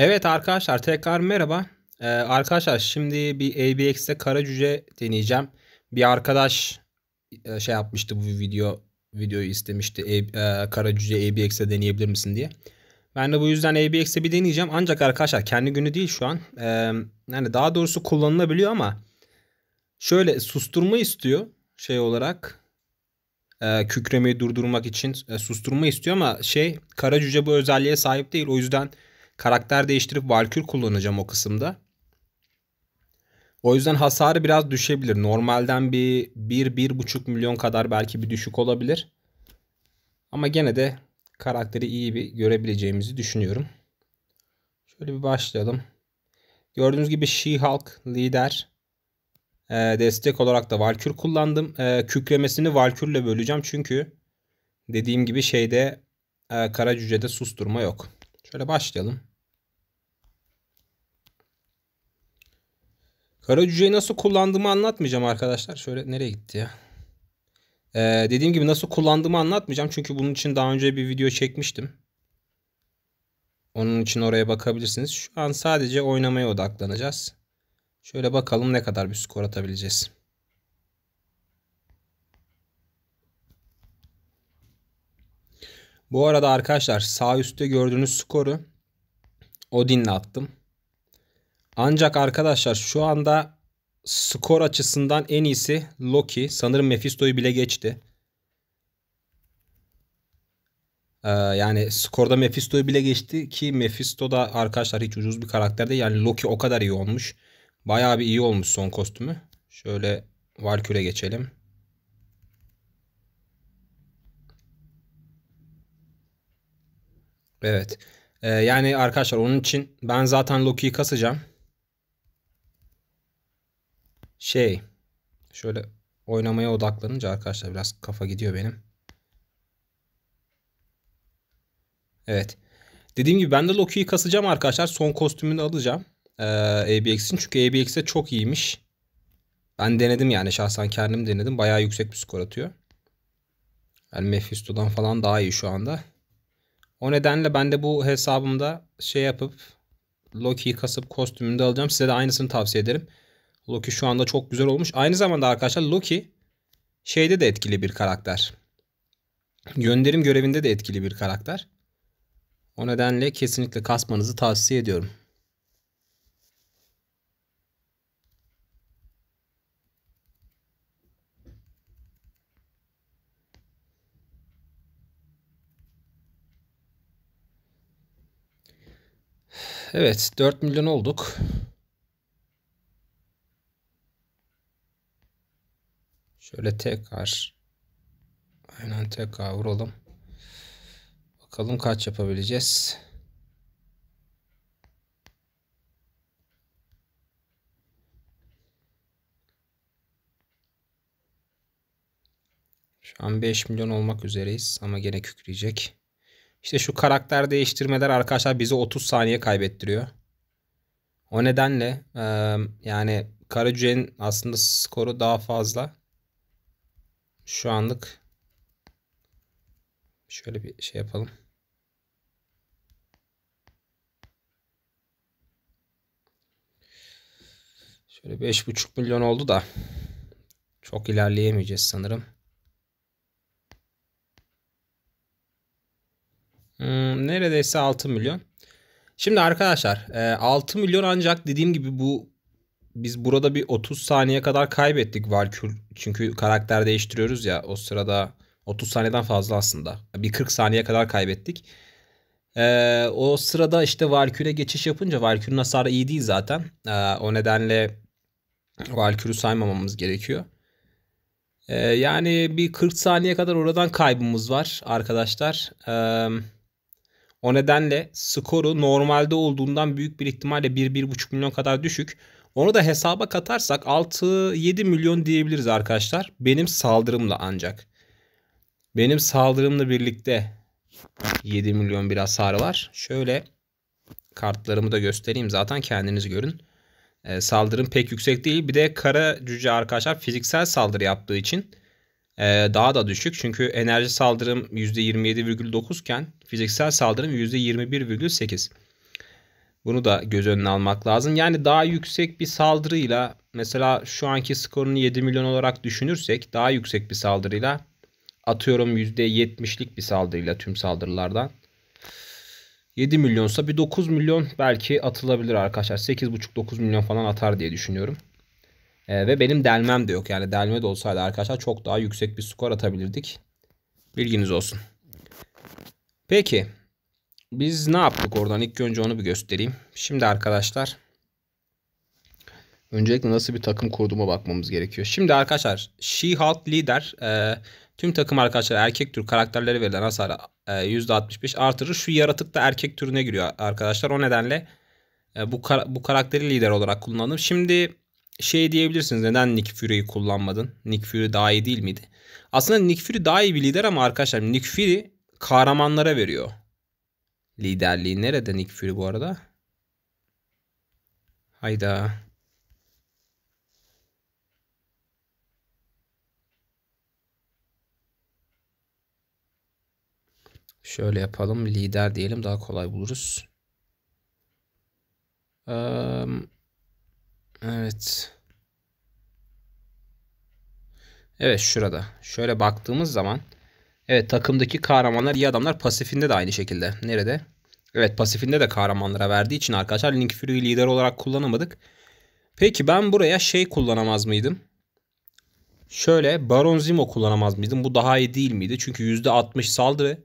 Evet arkadaşlar tekrar merhaba. Ee, arkadaşlar şimdi bir ABX'te kara cüce deneyeceğim. Bir arkadaş e, şey yapmıştı bu video videoyu istemişti. E, e, kara cüce ABX'te deneyebilir misin diye. Ben de bu yüzden ABX'te bir deneyeceğim. Ancak arkadaşlar kendi günü değil şu an. Ee, yani daha doğrusu kullanılabiliyor ama şöyle susturma istiyor şey olarak. E, ee, kükremeyi durdurmak için e, susturma istiyor ama şey kara cüce bu özelliğe sahip değil. O yüzden karakter değiştirip Valkür kullanacağım o kısımda. O yüzden hasarı biraz düşebilir. Normalden bir 1-1,5 milyon kadar belki bir düşük olabilir. Ama gene de karakteri iyi bir görebileceğimizi düşünüyorum. Şöyle bir başlayalım. Gördüğünüz gibi She-Hulk lider. E, destek olarak da Valkür kullandım. E, kükremesini Valkür'le böleceğim çünkü dediğim gibi şeyde e, Kara Cüce'de susturma yok. Şöyle başlayalım. Karacüceyi nasıl kullandığımı anlatmayacağım arkadaşlar. Şöyle nereye gitti ya? Ee, dediğim gibi nasıl kullandığımı anlatmayacağım. Çünkü bunun için daha önce bir video çekmiştim. Onun için oraya bakabilirsiniz. Şu an sadece oynamaya odaklanacağız. Şöyle bakalım ne kadar bir skor atabileceğiz. Bu arada arkadaşlar sağ üstte gördüğünüz skoru Odin'le attım. Ancak arkadaşlar şu anda skor açısından en iyisi Loki. Sanırım Mephisto'yu bile geçti. Ee, yani skorda Mephisto'yu bile geçti ki Mephisto da arkadaşlar hiç ucuz bir karakter değil. Yani Loki o kadar iyi olmuş. Bayağı bir iyi olmuş son kostümü. Şöyle Valkyrie geçelim. Evet. Ee, yani arkadaşlar onun için ben zaten Loki'yi kasacağım şey şöyle oynamaya odaklanınca arkadaşlar biraz kafa gidiyor benim. Evet. Dediğim gibi ben de Loki'yi kasacağım arkadaşlar. Son kostümünü alacağım. Ee, ABX'in. Çünkü de çok iyiymiş. Ben denedim yani şahsen kendim denedim. Bayağı yüksek bir skor atıyor. Yani Mephisto'dan falan daha iyi şu anda. O nedenle ben de bu hesabımda şey yapıp Loki'yi kasıp kostümünü de alacağım. Size de aynısını tavsiye ederim. Loki şu anda çok güzel olmuş. Aynı zamanda arkadaşlar Loki şeyde de etkili bir karakter. Gönderim görevinde de etkili bir karakter. O nedenle kesinlikle kasmanızı tavsiye ediyorum. Evet 4 milyon olduk. Şöyle tekrar aynen tekrar vuralım. Bakalım kaç yapabileceğiz. Şu an 5 milyon olmak üzereyiz ama gene kükreyecek. İşte şu karakter değiştirmeler arkadaşlar bizi 30 saniye kaybettiriyor. O nedenle yani Karacüce'nin aslında skoru daha fazla şu anlık şöyle bir şey yapalım. Şöyle 5,5 milyon oldu da çok ilerleyemeyeceğiz sanırım. Hmm, neredeyse 6 milyon. Şimdi arkadaşlar 6 e, milyon ancak dediğim gibi bu biz burada bir 30 saniye kadar kaybettik Valkür. Çünkü karakter değiştiriyoruz ya o sırada 30 saniyeden fazla aslında. Bir 40 saniye kadar kaybettik. Ee, o sırada işte Valkür'e geçiş yapınca Valkür'ün hasarı iyi değil zaten. Ee, o nedenle Valkür'ü saymamamız gerekiyor. Ee, yani bir 40 saniye kadar oradan kaybımız var arkadaşlar. Ee, o nedenle skoru normalde olduğundan büyük bir ihtimalle 1-1,5 milyon kadar düşük. Onu da hesaba katarsak 6-7 milyon diyebiliriz arkadaşlar. Benim saldırımla ancak. Benim saldırımla birlikte 7 milyon bir hasarı var. Şöyle kartlarımı da göstereyim. Zaten kendiniz görün. E, saldırım pek yüksek değil. Bir de kara cüce arkadaşlar fiziksel saldırı yaptığı için e, daha da düşük. Çünkü enerji saldırım %27,9 iken fiziksel saldırım %21,8. Bunu da göz önüne almak lazım. Yani daha yüksek bir saldırıyla mesela şu anki skorunu 7 milyon olarak düşünürsek daha yüksek bir saldırıyla atıyorum %70'lik bir saldırıyla tüm saldırılardan 7 milyonsa bir 9 milyon belki atılabilir arkadaşlar. 8,5-9 milyon falan atar diye düşünüyorum. Ee, ve benim delmem de yok. Yani delme de olsaydı arkadaşlar çok daha yüksek bir skor atabilirdik. Bilginiz olsun. Peki biz ne yaptık oradan? İlk önce onu bir göstereyim. Şimdi arkadaşlar öncelikle nasıl bir takım kurduğuma bakmamız gerekiyor. Şimdi arkadaşlar She-Hulk lider e, tüm takım arkadaşlar erkek tür karakterleri verilen hasar e, %65 artırır. Şu yaratık da erkek türüne giriyor arkadaşlar. O nedenle e, bu, kar bu karakteri lider olarak kullandım. Şimdi şey diyebilirsiniz neden Nick Fury'yi kullanmadın? Nick Fury daha iyi değil miydi? Aslında Nick Fury daha iyi bir lider ama arkadaşlar Nick Fury kahramanlara veriyor. Liderliği nerede Nick Fury bu arada? Hayda. Şöyle yapalım. Lider diyelim. Daha kolay buluruz. evet. Evet şurada. Şöyle baktığımız zaman Evet takımdaki kahramanlar iyi adamlar pasifinde de aynı şekilde. Nerede? Evet pasifinde de kahramanlara verdiği için arkadaşlar Link Fury'yi lider olarak kullanamadık. Peki ben buraya şey kullanamaz mıydım? Şöyle Baron Zemo kullanamaz mıydım? Bu daha iyi değil miydi? Çünkü %60 saldırı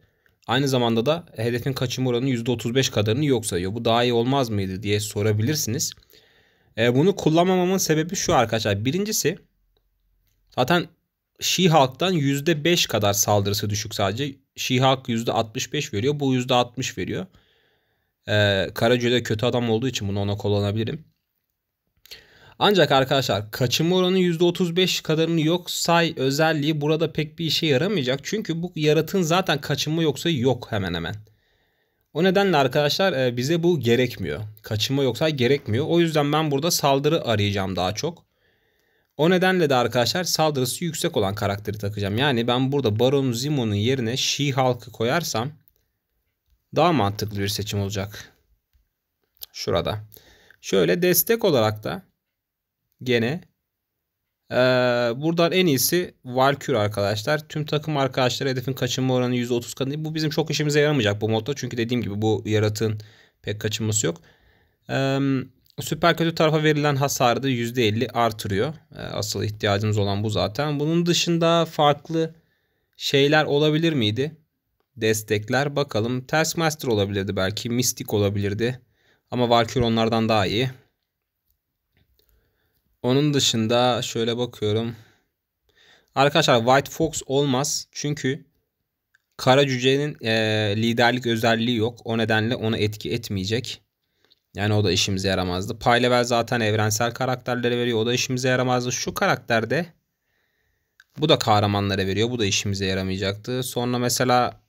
aynı zamanda da hedefin kaçım oranı %35 kadarını yok sayıyor. Bu daha iyi olmaz mıydı diye sorabilirsiniz. E, bunu kullanmamamın sebebi şu arkadaşlar. Birincisi zaten She-Hulk'tan %5 kadar saldırısı düşük sadece. She-Hulk %65 veriyor. Bu %60 veriyor. Ee, Karacüle kötü adam olduğu için bunu ona kullanabilirim. Ancak arkadaşlar kaçınma oranı %35 kadarını yok say özelliği burada pek bir işe yaramayacak. Çünkü bu yaratığın zaten kaçınma yoksa yok hemen hemen. O nedenle arkadaşlar e, bize bu gerekmiyor. Kaçınma yoksa gerekmiyor. O yüzden ben burada saldırı arayacağım daha çok. O nedenle de arkadaşlar saldırısı yüksek olan karakteri takacağım. Yani ben burada Baron Zimo'nun yerine She-Hulk'ı koyarsam daha mantıklı bir seçim olacak. Şurada. Şöyle destek olarak da gene ee, buradan en iyisi Valkyrie arkadaşlar. Tüm takım arkadaşları hedefin kaçınma oranı %30 kadar. Bu bizim çok işimize yaramayacak bu modda. Çünkü dediğim gibi bu yaratığın pek kaçınması yok. Eee Süper kötü tarafa verilen hasarı da %50 artırıyor. Ee, asıl ihtiyacımız olan bu zaten. Bunun dışında farklı şeyler olabilir miydi? Destekler bakalım. Taskmaster olabilirdi belki. Mystic olabilirdi. Ama Valkyrie onlardan daha iyi. Onun dışında şöyle bakıyorum. Arkadaşlar White Fox olmaz. Çünkü kara cücenin e, liderlik özelliği yok. O nedenle onu etki etmeyecek. Yani o da işimize yaramazdı. Paylevel zaten evrensel karakterlere veriyor. O da işimize yaramazdı. Şu karakterde bu da kahramanlara veriyor. Bu da işimize yaramayacaktı. Sonra mesela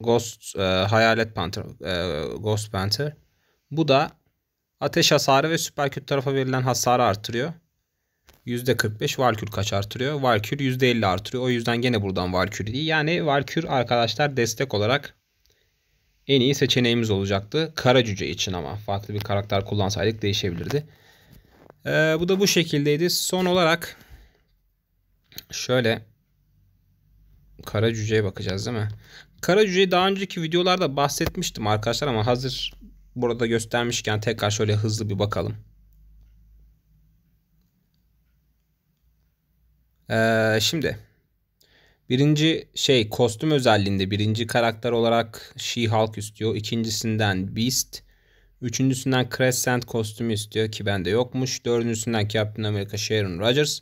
Ghost e, Hayalet Panther e, Ghost Panther. Bu da ateş hasarı ve süper kötü tarafa verilen hasarı artırıyor. %45 Valkür kaç artırıyor? Valkür %50 artırıyor. O yüzden gene buradan Valkür değil. Yani Valkür arkadaşlar destek olarak en iyi seçeneğimiz olacaktı. Kara cüce için ama farklı bir karakter kullansaydık değişebilirdi. Ee, bu da bu şekildeydi. Son olarak şöyle kara cüceye bakacağız değil mi? Kara cüceyi daha önceki videolarda bahsetmiştim arkadaşlar ama hazır burada göstermişken tekrar şöyle hızlı bir bakalım. Ee, şimdi Birinci şey kostüm özelliğinde birinci karakter olarak She-Hulk istiyor. İkincisinden Beast. Üçüncüsünden Crescent kostümü istiyor ki bende yokmuş. Dördüncüsünden Captain America Sharon Rogers.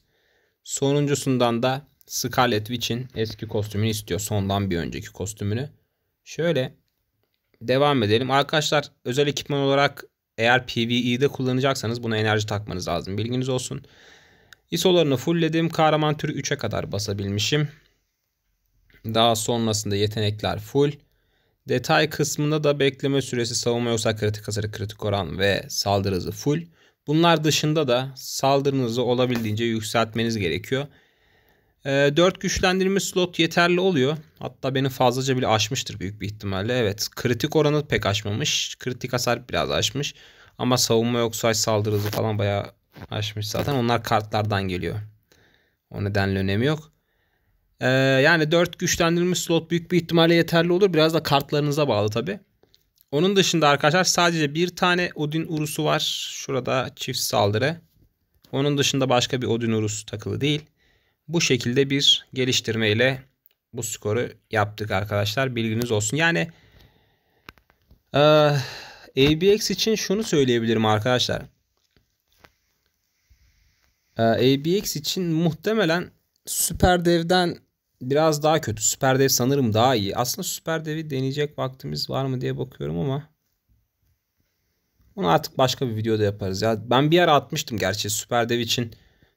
Sonuncusundan da Scarlet Witch'in eski kostümünü istiyor. Sondan bir önceki kostümünü. Şöyle devam edelim. Arkadaşlar özel ekipman olarak eğer PvE'de kullanacaksanız buna enerji takmanız lazım. Bilginiz olsun. ISO'larını fullledim. Kahraman türü 3'e kadar basabilmişim. Daha sonrasında yetenekler full. Detay kısmında da bekleme süresi, savunma yoksa kritik hasarı, kritik oran ve saldırı hızı full. Bunlar dışında da saldırınızı olabildiğince yükseltmeniz gerekiyor. E, ee, 4 güçlendirme slot yeterli oluyor. Hatta beni fazlaca bile aşmıştır büyük bir ihtimalle. Evet kritik oranı pek aşmamış. Kritik hasar biraz aşmış. Ama savunma yoksa saldırı hızı falan bayağı aşmış zaten. Onlar kartlardan geliyor. O nedenle önemi yok. Ee, yani 4 güçlendirilmiş slot büyük bir ihtimalle yeterli olur. Biraz da kartlarınıza bağlı tabi. Onun dışında arkadaşlar sadece bir tane Odin Urusu var. Şurada çift saldırı. Onun dışında başka bir Odin Urusu takılı değil. Bu şekilde bir geliştirme ile bu skoru yaptık arkadaşlar. Bilginiz olsun. Yani e, ABX için şunu söyleyebilirim arkadaşlar. E, ABX için muhtemelen Süper Dev'den biraz daha kötü. Süper Dev sanırım daha iyi. Aslında Süper Dev'i deneyecek vaktimiz var mı diye bakıyorum ama onu artık başka bir videoda yaparız. Ya ben bir ara atmıştım gerçi Süper Dev için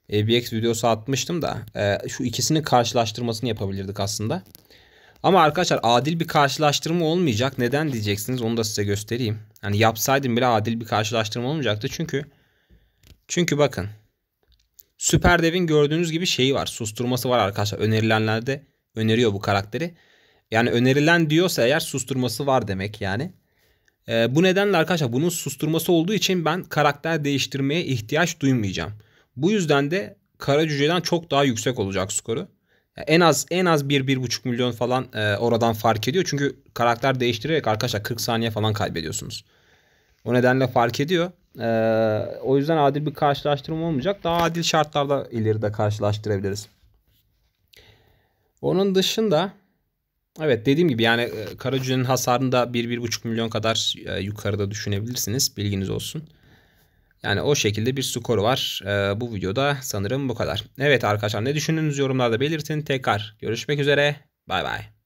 ABX videosu atmıştım da e, şu ikisinin karşılaştırmasını yapabilirdik aslında. Ama arkadaşlar adil bir karşılaştırma olmayacak. Neden diyeceksiniz onu da size göstereyim. Yani yapsaydım bile adil bir karşılaştırma olmayacaktı. Çünkü çünkü bakın Süper Dev'in gördüğünüz gibi şeyi var. Susturması var arkadaşlar. Önerilenlerde öneriyor bu karakteri. Yani önerilen diyorsa eğer susturması var demek yani. E, bu nedenle arkadaşlar bunun susturması olduğu için ben karakter değiştirmeye ihtiyaç duymayacağım. Bu yüzden de kara cüceden çok daha yüksek olacak skoru. Yani en az en az 1-1,5 milyon falan e, oradan fark ediyor. Çünkü karakter değiştirerek arkadaşlar 40 saniye falan kaybediyorsunuz. O nedenle fark ediyor. Ee, o yüzden adil bir karşılaştırma olmayacak. Daha adil şartlarda ileride karşılaştırabiliriz. Onun dışında evet dediğim gibi yani e, Karacun'un hasarını da 1-1,5 milyon kadar e, yukarıda düşünebilirsiniz. Bilginiz olsun. Yani o şekilde bir skoru var. E, bu videoda sanırım bu kadar. Evet arkadaşlar ne düşündüğünüz yorumlarda belirtin. Tekrar görüşmek üzere. Bay bay.